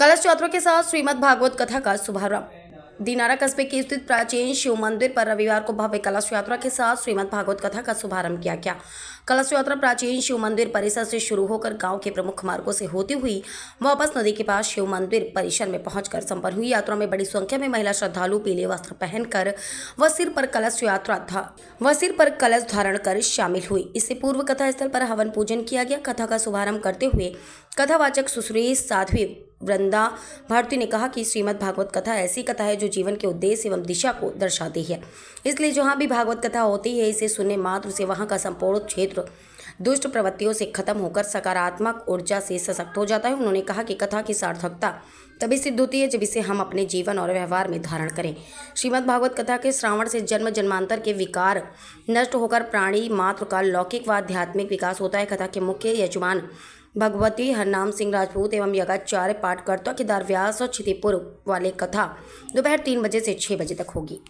कलश यात्रा के साथ श्रीमद भागवत कथा का शुभारंभ दिनारा कस्बे के स्थित प्राचीन शिव मंदिर पर रविवार को भव्य कलश यात्रा के साथ श्रीमद भागवत कथा का शुभारंभ किया गया कलश यात्रा प्राचीन शिव मंदिर परिसर से शुरू होकर गांव के प्रमुख मार्गों से होती हुई वापस नदी के पास शिव मंदिर परिसर में पहुंचकर संपन्न हुई यात्रा में बड़ी संख्या में महिला श्रद्धालु पीले वस्त्र पहनकर व सिर पर कलश यात्रा था व सिर पर कलश धारण कर शामिल हुई इससे पूर्व कथा स्थल पर हवन पूजन किया गया कथा का शुभारंभ करते हुए कथावाचक सुश्री साध्वी वृंदा भारती ने कहा कि श्रीमद् भागवत कथा ऐसी कथा है जो जीवन के उद्देश्य एवं दिशा को दर्शाती है इसलिए जहाँ भी भागवत कथा होती है इसे सुनने मात्र से वहाँ का संपूर्ण क्षेत्र दुष्ट प्रवृत्तियों से खत्म होकर सकारात्मक ऊर्जा से सशक्त हो जाता है उन्होंने कहा कि कथा की सार्थकता तभी सिद्ध होती है जब इसे हम अपने जीवन और व्यवहार में धारण करें श्रीमद् भागवत कथा के श्रावण से जन्म जन्मांतर के विकार नष्ट होकर प्राणी मात्र का लौकिक व आध्यात्मिक विकास होता है कथा के मुख्य यजमान भगवती हरनाम सिंह राजपूत एवं यगाचार्य पाठकर्ता केदार व्यास और क्षतिपुर वाले कथा दोपहर तीन बजे से छः बजे तक होगी